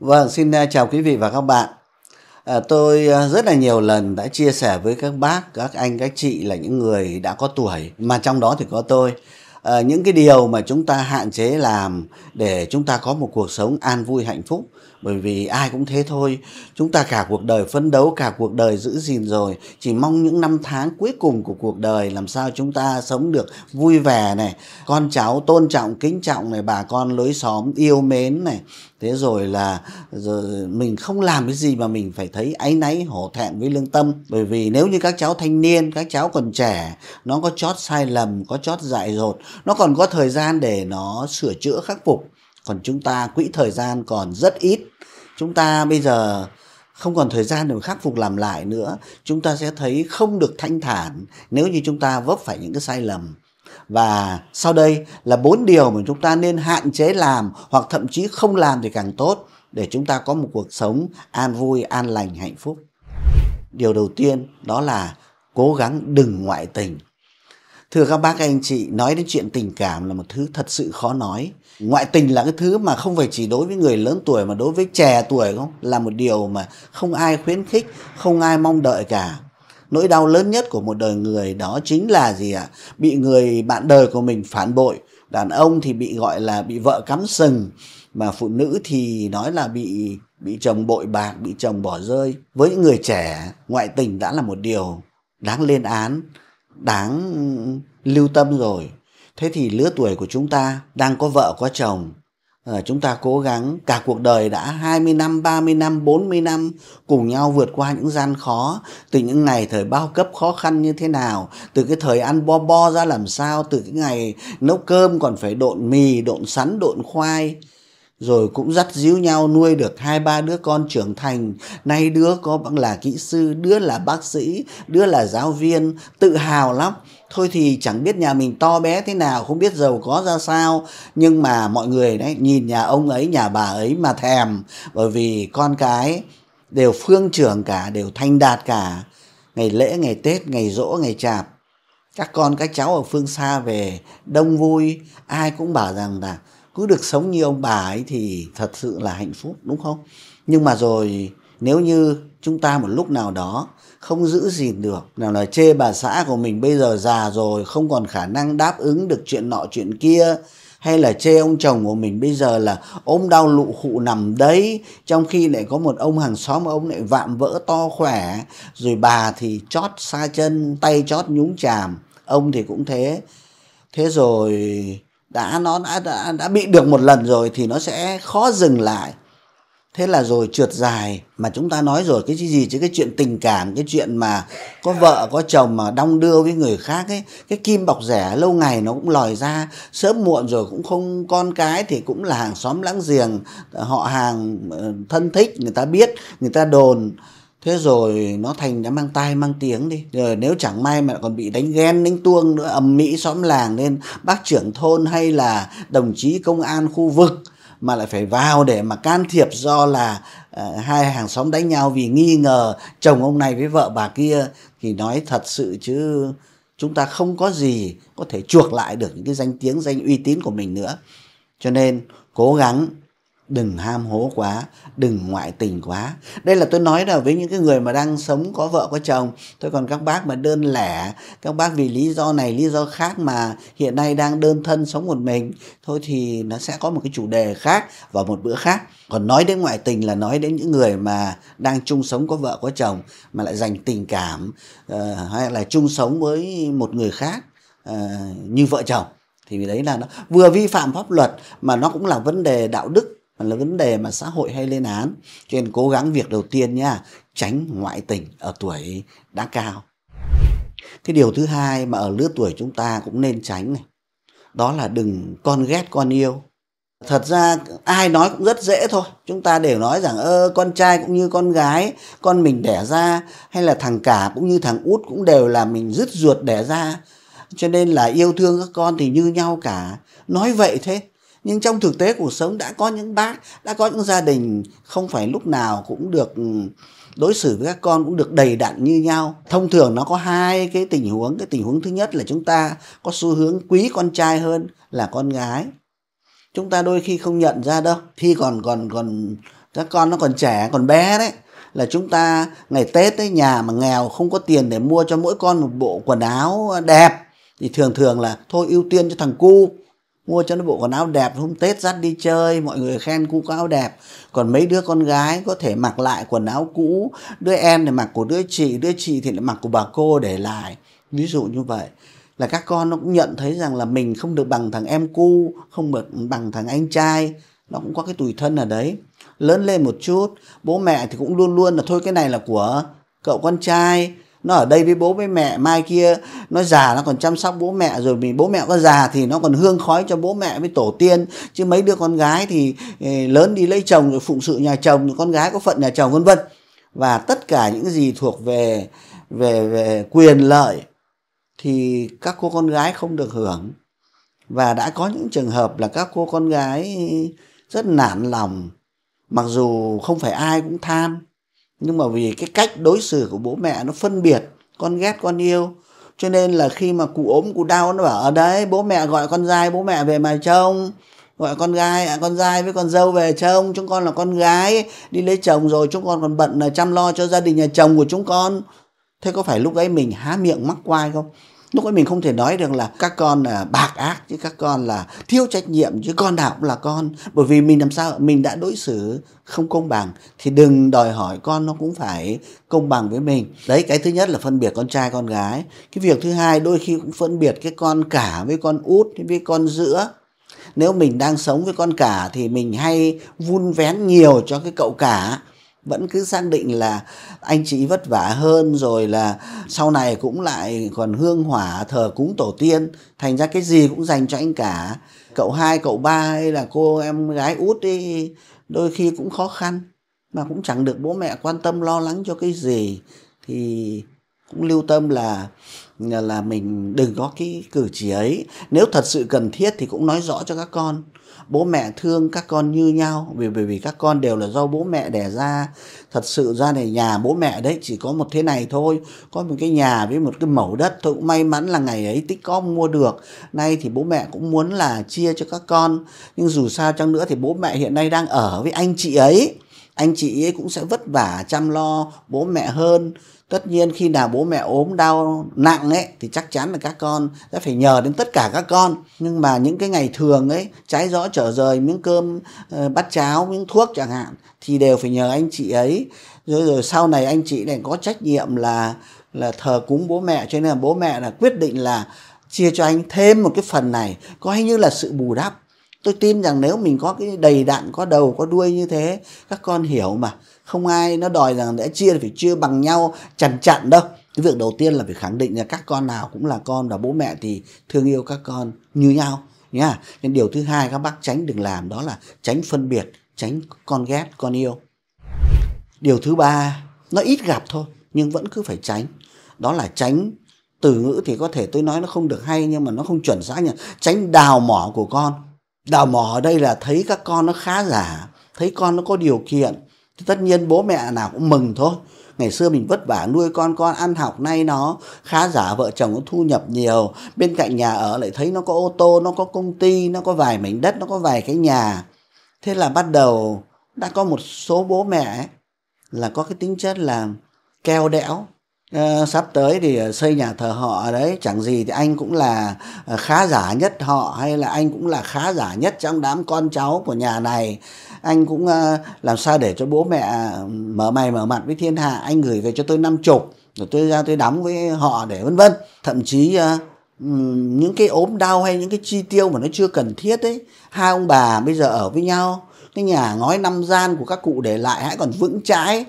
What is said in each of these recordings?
Vâng, xin à, chào quý vị và các bạn. À, tôi à, rất là nhiều lần đã chia sẻ với các bác, các anh, các chị là những người đã có tuổi, mà trong đó thì có tôi. À, những cái điều mà chúng ta hạn chế làm để chúng ta có một cuộc sống an vui hạnh phúc bởi vì ai cũng thế thôi chúng ta cả cuộc đời phấn đấu cả cuộc đời giữ gìn rồi chỉ mong những năm tháng cuối cùng của cuộc đời làm sao chúng ta sống được vui vẻ này con cháu tôn trọng kính trọng này bà con lối xóm yêu mến này thế rồi là rồi mình không làm cái gì mà mình phải thấy áy náy hổ thẹn với lương tâm bởi vì nếu như các cháu thanh niên các cháu còn trẻ nó có chót sai lầm có chót dại dột nó còn có thời gian để nó sửa chữa khắc phục còn chúng ta quỹ thời gian còn rất ít chúng ta bây giờ không còn thời gian để khắc phục làm lại nữa chúng ta sẽ thấy không được thanh thản nếu như chúng ta vấp phải những cái sai lầm và sau đây là bốn điều mà chúng ta nên hạn chế làm hoặc thậm chí không làm thì càng tốt để chúng ta có một cuộc sống an vui an lành hạnh phúc điều đầu tiên đó là cố gắng đừng ngoại tình thưa các bác anh chị nói đến chuyện tình cảm là một thứ thật sự khó nói ngoại tình là cái thứ mà không phải chỉ đối với người lớn tuổi mà đối với trẻ tuổi không là một điều mà không ai khuyến khích không ai mong đợi cả nỗi đau lớn nhất của một đời người đó chính là gì ạ à? bị người bạn đời của mình phản bội đàn ông thì bị gọi là bị vợ cắm sừng mà phụ nữ thì nói là bị bị chồng bội bạc bị chồng bỏ rơi với những người trẻ ngoại tình đã là một điều đáng lên án đáng lưu tâm rồi thế thì lứa tuổi của chúng ta đang có vợ có chồng à, chúng ta cố gắng cả cuộc đời đã 20 năm, 30 năm, 40 năm cùng nhau vượt qua những gian khó, từ những ngày thời bao cấp khó khăn như thế nào, từ cái thời ăn bo bo ra làm sao, từ cái ngày nấu cơm còn phải độn mì, độn sắn, độn khoai, rồi cũng dắt díu nhau nuôi được hai ba đứa con trưởng thành nay đứa có vẫn là kỹ sư đứa là bác sĩ đứa là giáo viên tự hào lắm thôi thì chẳng biết nhà mình to bé thế nào không biết giàu có ra sao nhưng mà mọi người đấy nhìn nhà ông ấy nhà bà ấy mà thèm bởi vì con cái đều phương trưởng cả đều thanh đạt cả ngày lễ ngày tết ngày rỗ ngày chạp các con các cháu ở phương xa về đông vui ai cũng bảo rằng là cứ được sống như ông bà ấy thì thật sự là hạnh phúc đúng không nhưng mà rồi nếu như chúng ta một lúc nào đó không giữ gìn được nào là chê bà xã của mình bây giờ già rồi không còn khả năng đáp ứng được chuyện nọ chuyện kia hay là chê ông chồng của mình bây giờ là ôm đau lụ khụ nằm đấy trong khi lại có một ông hàng xóm ông lại vạm vỡ to khỏe rồi bà thì chót xa chân tay chót nhúng chàm ông thì cũng thế thế rồi đã nó đã, đã đã bị được một lần rồi thì nó sẽ khó dừng lại thế là rồi trượt dài mà chúng ta nói rồi cái gì chứ cái chuyện tình cảm cái chuyện mà có vợ có chồng mà đong đưa với người khác ấy cái kim bọc rẻ lâu ngày nó cũng lòi ra sớm muộn rồi cũng không con cái thì cũng là hàng xóm láng giềng họ hàng ờ, thân thích người ta biết người ta đồn thế rồi nó thành đã mang tai mang tiếng đi rồi nếu chẳng may mà còn bị đánh ghen đánh tuông nữa ầm mỹ xóm làng nên bác trưởng thôn hay là đồng chí công an khu vực mà lại phải vào để mà can thiệp do là uh, hai hàng xóm đánh nhau vì nghi ngờ chồng ông này với vợ bà kia thì nói thật sự chứ chúng ta không có gì có thể chuộc lại được những cái danh tiếng danh uy tín của mình nữa cho nên cố gắng đừng ham hố quá đừng ngoại tình quá đây là tôi nói là với những cái người mà đang sống có vợ có chồng thôi còn các bác mà đơn lẻ các bác vì lý do này lý do khác mà hiện nay đang đơn thân sống một mình thôi thì nó sẽ có một cái chủ đề khác vào một bữa khác còn nói đến ngoại tình là nói đến những người mà đang chung sống có vợ có chồng mà lại dành tình cảm uh, hay là chung sống với một người khác uh, như vợ chồng thì đấy là nó vừa vi phạm pháp luật mà nó cũng là vấn đề đạo đức mà là vấn đề mà xã hội hay lên án cho nên cố gắng việc đầu tiên nhá tránh ngoại tình ở tuổi đã cao cái điều thứ hai mà ở lứa tuổi chúng ta cũng nên tránh này đó là đừng con ghét con yêu thật ra ai nói cũng rất dễ thôi chúng ta đều nói rằng ơ con trai cũng như con gái con mình đẻ ra hay là thằng cả cũng như thằng út cũng đều là mình dứt ruột đẻ ra cho nên là yêu thương các con thì như nhau cả nói vậy thế nhưng trong thực tế cuộc sống đã có những bác đã có những gia đình không phải lúc nào cũng được ừ, đối xử với các con cũng được đầy đặn như nhau thông thường nó có hai cái tình huống cái tình huống thứ nhất là chúng ta có xu hướng quý con trai hơn là con gái chúng ta đôi khi không nhận ra đâu khi còn còn còn các con nó còn trẻ còn bé đấy là chúng ta ngày tết ấy nhà mà nghèo không có tiền để mua cho mỗi con một bộ quần áo đẹp thì thường thường là thôi ưu tiên cho thằng cu mua cho nó bộ quần áo đẹp hôm tết dắt đi chơi mọi người khen cu có áo đẹp còn mấy đứa con gái có thể mặc lại quần áo cũ đứa em thì mặc của đứa chị đứa chị thì lại mặc của bà cô để lại ví dụ như vậy là các con nó cũng nhận thấy rằng là mình không được bằng thằng em cu không được bằng thằng anh trai nó cũng có cái tủi thân ở đấy lớn lên một chút bố mẹ thì cũng luôn luôn là thôi cái này là của cậu con trai nó ở đây với bố với mẹ mai kia nó già nó còn chăm sóc bố mẹ rồi vì bố mẹ có già thì nó còn hương khói cho bố mẹ với tổ tiên chứ mấy đứa con gái thì ờ, lớn đi lấy chồng rồi phụng sự nhà chồng con gái có phận nhà chồng vân vân và tất cả những gì thuộc về về về quyền lợi thì các cô con gái không được hưởng và đã có những trường hợp là các cô con gái rất nản lòng mặc dù không phải ai cũng tham nhưng mà vì cái cách đối xử của bố mẹ nó phân biệt con ghét con yêu cho nên là khi mà cụ ốm cụ đau nó bảo ở ờ, đấy bố mẹ gọi con trai bố mẹ về mà trông gọi con gái à, con trai với con dâu về trông chúng con là con gái đi lấy chồng rồi chúng con còn bận là chăm lo cho gia đình nhà chồng của chúng con thế có phải lúc ấy mình há miệng mắc quai không lúc ấy mình không thể nói được là các con là bạc ác chứ các con là thiếu trách nhiệm chứ con nào cũng là con bởi vì mình làm sao mình đã đối xử không công bằng thì đừng đòi hỏi con nó cũng phải công bằng với mình đấy cái thứ nhất là phân biệt con trai con gái cái việc thứ hai đôi khi cũng phân biệt cái con cả với con út với con giữa nếu mình đang sống với con cả thì mình hay vun vén nhiều cho cái cậu cả vẫn cứ xác định là anh chị vất vả hơn rồi là sau này cũng lại còn hương hỏa thờ cúng tổ tiên thành ra cái gì cũng dành cho anh cả cậu hai cậu ba hay là cô em gái út đi đôi khi cũng khó khăn mà cũng chẳng được bố mẹ quan tâm lo lắng cho cái gì thì cũng lưu tâm là là mình đừng có cái cử chỉ ấy nếu thật sự cần thiết thì cũng nói rõ cho các con bố mẹ thương các con như nhau vì bởi vì, vì các con đều là do bố mẹ đẻ ra thật sự ra này nhà bố mẹ đấy chỉ có một thế này thôi có một cái nhà với một cái mẫu đất tôi cũng may mắn là ngày ấy tích có mua được nay thì bố mẹ cũng muốn là chia cho các con nhưng dù sao chăng nữa thì bố mẹ hiện nay đang ở với anh chị ấy anh chị ấy cũng sẽ vất vả chăm lo bố mẹ hơn tất nhiên khi nào bố mẹ ốm đau nặng ấy thì chắc chắn là các con sẽ phải nhờ đến tất cả các con nhưng mà những cái ngày thường ấy trái gió trở rời miếng cơm ờ, bát cháo miếng thuốc chẳng hạn thì đều phải nhờ anh chị ấy rồi rồi sau này anh chị lại có trách nhiệm là là thờ cúng bố mẹ cho nên là bố mẹ là quyết định là chia cho anh thêm một cái phần này coi như là sự bù đắp tôi tin rằng nếu mình có cái đầy đặn có đầu có đuôi như thế các con hiểu mà không ai nó đòi rằng để chia phải chia bằng nhau chằn chặn đâu cái việc đầu tiên là phải khẳng định là các con nào cũng là con và bố mẹ thì thương yêu các con như nhau nhá nên điều thứ hai các bác tránh đừng làm đó là tránh phân biệt tránh con ghét con yêu điều thứ ba nó ít gặp thôi nhưng vẫn cứ phải tránh đó là tránh từ ngữ thì có thể tôi nói nó không được hay nhưng mà nó không chuẩn xác nhỉ tránh đào mỏ của con đào mỏ ở đây là thấy các con nó khá giả thấy con nó có điều kiện thì tất nhiên bố mẹ nào cũng mừng thôi ngày xưa mình vất vả nuôi con con ăn học nay nó khá giả vợ chồng cũng thu nhập nhiều bên cạnh nhà ở lại thấy nó có ô tô nó có công ty nó có vài mảnh đất nó có vài cái nhà thế là bắt đầu đã có một số bố mẹ ấy, là có cái tính chất là keo đẽo Ờ, sắp tới thì ờ, xây nhà thờ họ đấy chẳng gì thì anh cũng là ờ, khá giả nhất họ hay là anh cũng là khá giả nhất trong đám con cháu của nhà này anh cũng làm sao để cho bố mẹ mở mày mở mặt với thiên hạ anh gửi về cho tôi năm chục rồi tôi ra tôi đóng với họ để vân vân thậm chí những cái ốm đau hay những cái chi tiêu mà nó chưa cần thiết ấy hai ông bà bây giờ ở với nhau cái nhà ngói năm gian của các cụ để lại hãy còn vững chãi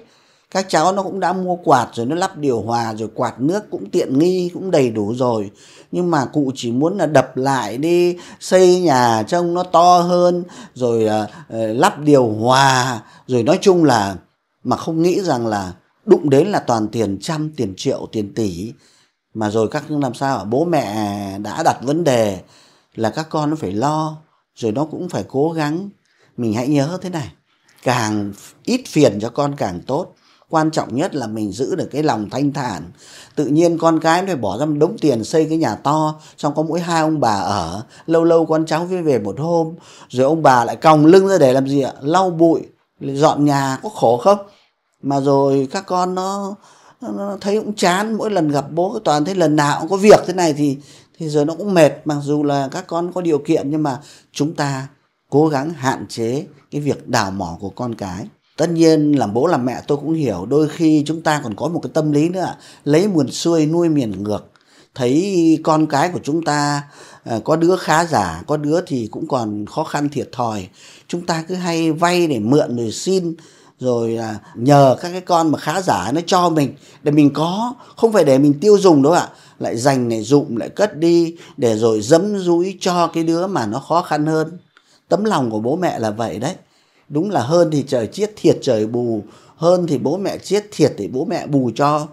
các cháu nó cũng đã mua quạt rồi nó lắp điều hòa rồi quạt nước cũng tiện nghi cũng đầy đủ rồi nhưng mà cụ chỉ muốn là đập lại đi xây nhà trông nó to hơn rồi uh, lắp điều hòa rồi nói chung là mà không nghĩ rằng là đụng đến là toàn tiền trăm tiền triệu tiền tỷ mà rồi các làm sao bố mẹ đã đặt vấn đề là các con nó phải lo rồi nó cũng phải cố gắng mình hãy nhớ thế này càng ít phiền cho con càng tốt quan trọng nhất là mình giữ được cái lòng thanh thản tự nhiên con cái phải bỏ ra một đống tiền xây cái nhà to xong có mỗi hai ông bà ở lâu lâu con cháu mới về một hôm rồi ông bà lại còng lưng ra để làm gì ạ lau bụi dọn nhà có khổ không mà rồi các con nó, nó, thấy cũng chán mỗi lần gặp bố toàn thấy lần nào cũng có việc thế này thì thì giờ nó cũng mệt mặc dù là các con có điều kiện nhưng mà chúng ta cố gắng hạn chế cái việc đào mỏ của con cái tất nhiên làm bố làm mẹ tôi cũng hiểu đôi khi chúng ta còn có một cái tâm lý nữa lấy nguồn xuôi nuôi miền ngược thấy con cái của chúng ta ờ, có đứa khá giả có đứa thì cũng còn khó khăn thiệt thòi chúng ta cứ hay vay để mượn rồi xin rồi nhờ các cái con mà khá giả nó cho mình để mình có không phải để mình tiêu dùng đâu ạ lại dành này dụng lại cất đi để rồi dấm dũi cho cái đứa mà nó khó khăn hơn tấm lòng của bố mẹ là vậy đấy đúng là hơn thì trời chiết thiệt trời bù hơn thì bố mẹ chiết thiệt thì bố mẹ bù cho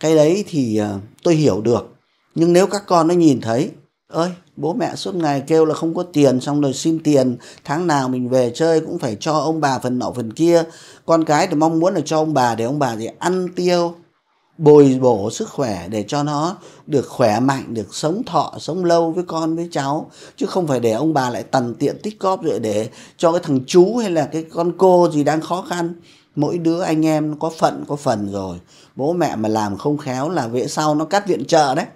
cái đấy thì ờ, tôi hiểu được nhưng nếu các con nó nhìn thấy ơi bố mẹ suốt ngày kêu là không có tiền xong rồi xin tiền tháng nào mình về chơi cũng phải cho ông bà phần nọ phần kia con cái thì mong muốn là cho ông bà để ông bà thì ăn tiêu bồi bổ sức khỏe để cho nó được khỏe mạnh được sống thọ sống lâu với con với cháu chứ không phải để ông bà lại tần tiện tích góp rồi để cho cái thằng chú hay là cái con cô gì đang khó khăn mỗi đứa anh em có phận có phần rồi bố mẹ mà làm không khéo là về sau nó cắt viện trợ đấy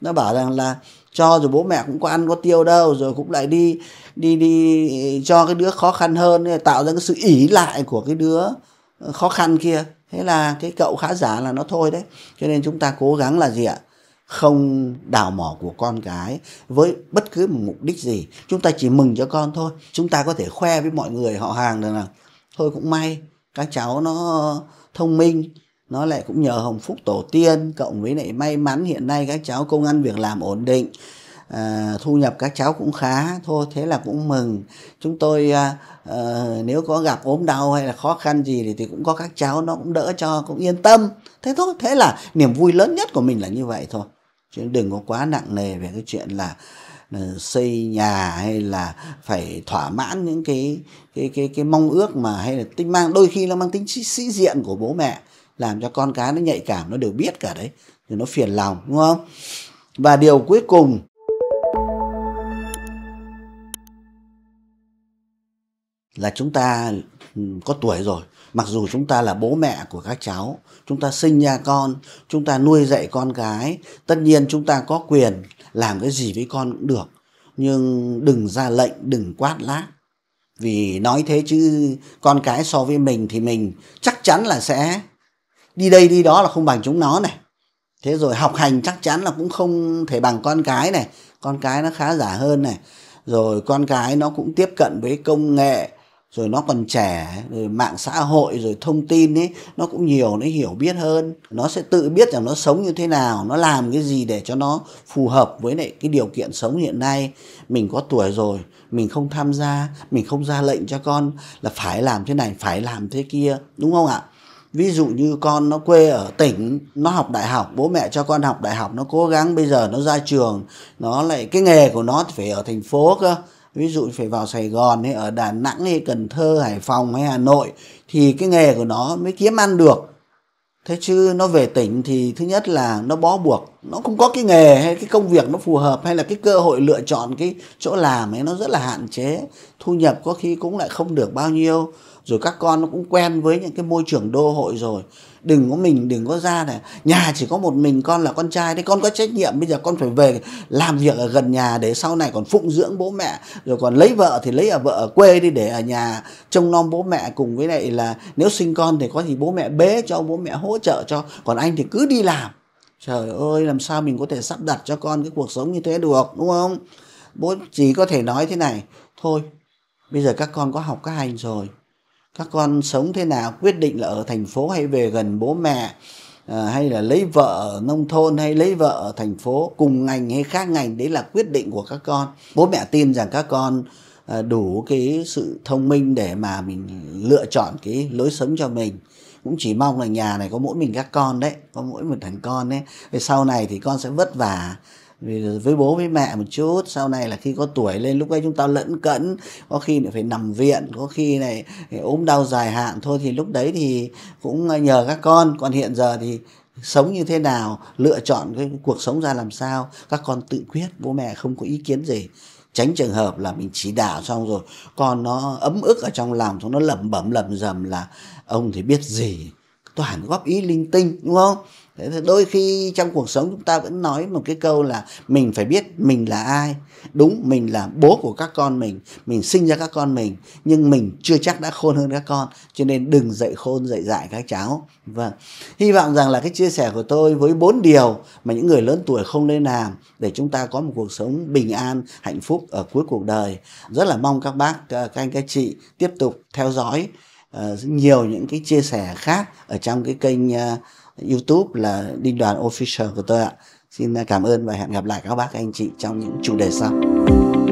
nó bảo rằng là cho rồi bố mẹ cũng có ăn có tiêu đâu rồi cũng lại đi đi đi cho cái đứa khó khăn hơn tạo ra cái sự ỷ lại của cái đứa khó khăn kia thế là cái cậu khá giả là nó thôi đấy cho nên chúng ta cố gắng là gì ạ không đào mỏ của con cái với bất cứ một mục đích gì chúng ta chỉ mừng cho con thôi chúng ta có thể khoe với mọi người họ hàng rằng là thôi cũng may các cháu nó thông minh nó lại cũng nhờ hồng phúc tổ tiên cộng với lại may mắn hiện nay các cháu công ăn việc làm ổn định à, thu nhập các cháu cũng khá thôi thế là cũng mừng chúng tôi à, à, nếu có gặp ốm đau hay là khó khăn gì thì, thì cũng có các cháu nó cũng đỡ cho cũng yên tâm thế thôi thế là niềm vui lớn nhất của mình là như vậy thôi chứ đừng có quá nặng nề về cái chuyện là ờ, xây nhà hay là phải thỏa mãn những cái cái cái cái mong ước mà hay là tinh mang đôi khi nó mang tính sĩ, sĩ diện của bố mẹ làm cho con cái nó nhạy cảm nó đều biết cả đấy thì nó phiền lòng đúng không và điều cuối cùng là chúng ta ừ, có tuổi rồi mặc dù chúng ta là bố mẹ của các cháu chúng ta sinh ra con chúng ta nuôi dạy con cái tất nhiên chúng ta có quyền làm cái gì với con cũng được nhưng đừng ra lệnh đừng quát lát vì nói thế chứ con cái so với mình thì mình chắc chắn là sẽ đi đây đi đó là không bằng chúng nó này thế rồi học hành chắc chắn là cũng không thể bằng con cái này con cái nó khá giả hơn này rồi con cái nó cũng tiếp cận với công nghệ rồi nó còn trẻ rồi mạng xã hội rồi thông tin ấy nó cũng nhiều nó hiểu biết hơn nó sẽ tự biết rằng nó sống như thế nào nó làm cái gì để cho nó phù hợp với lại cái điều kiện sống hiện nay mình có tuổi rồi mình không tham gia mình không ra lệnh cho con là phải làm thế này phải làm thế kia đúng không ạ ví dụ như con nó quê ở tỉnh nó học đại học bố mẹ cho con học đại học nó cố gắng bây giờ nó ra trường nó lại cái nghề của nó phải ở thành phố cơ ví dụ phải vào Sài Gòn hay ở Đà Nẵng hay Cần Thơ Hải Phòng hay Hà Nội thì cái nghề của nó mới kiếm ăn được thế chứ nó về tỉnh thì thứ nhất là nó bó buộc nó không có cái nghề hay cái công việc nó phù hợp hay là cái cơ hội lựa chọn cái chỗ làm ấy nó rất là hạn chế thu nhập có khi cũng lại không được bao nhiêu rồi các con nó cũng quen với những cái môi trường đô hội rồi đừng có mình đừng có ra này nhà chỉ có một mình con là con trai đấy con có trách nhiệm bây giờ con phải về làm việc ở gần nhà để sau này còn phụng dưỡng bố mẹ rồi còn lấy vợ thì lấy ở vợ ở quê đi để ở nhà trông nom bố mẹ cùng với lại là nếu sinh con thì có gì bố mẹ bế cho bố mẹ hỗ trợ cho còn anh thì cứ đi làm trời ơi làm sao mình có thể sắp đặt cho con cái cuộc sống như thế được đúng không bố chỉ có thể nói thế này thôi bây giờ các con có học các hành rồi các con sống thế nào quyết định là ở thành phố hay về gần bố mẹ à, hay là lấy vợ ở nông thôn hay lấy vợ ở thành phố cùng ngành hay khác ngành đấy là quyết định của các con bố mẹ tin rằng các con à, đủ cái sự thông minh để mà mình lựa chọn cái lối sống cho mình cũng chỉ mong là nhà này có mỗi mình các con đấy có mỗi một thằng con đấy Rồi sau này thì con sẽ vất vả vì với bố với mẹ một chút sau này là khi có tuổi lên lúc ấy chúng ta lẫn cẫn có khi lại phải nằm viện có khi này ốm đau dài hạn thôi thì lúc đấy thì cũng nhờ các con còn hiện giờ thì sống như thế nào lựa chọn cái cuộc sống ra làm sao các con tự quyết bố mẹ không có ý kiến gì tránh trường hợp là mình chỉ đạo xong rồi con nó ấm ức ở trong lòng xong nó lẩm bẩm lẩm rầm là ông thì biết gì toàn góp ý linh tinh đúng không đôi khi trong cuộc sống chúng ta vẫn nói một cái câu là mình phải biết mình là ai đúng mình là bố của các con mình mình sinh ra các con mình nhưng mình chưa chắc đã khôn hơn các con cho nên đừng dạy khôn dạy dại các cháu vâng hy vọng rằng là cái chia sẻ của tôi với bốn điều mà những người lớn tuổi không nên làm để chúng ta có một cuộc sống bình an hạnh phúc ở cuối cuộc đời rất là mong các bác các anh các chị tiếp tục theo dõi uh, nhiều những cái chia sẻ khác ở trong cái kênh uh, youtube là Đinh Đoàn Official của tôi ạ. Xin cảm ơn và hẹn gặp lại các bác anh chị trong những chủ đề sau.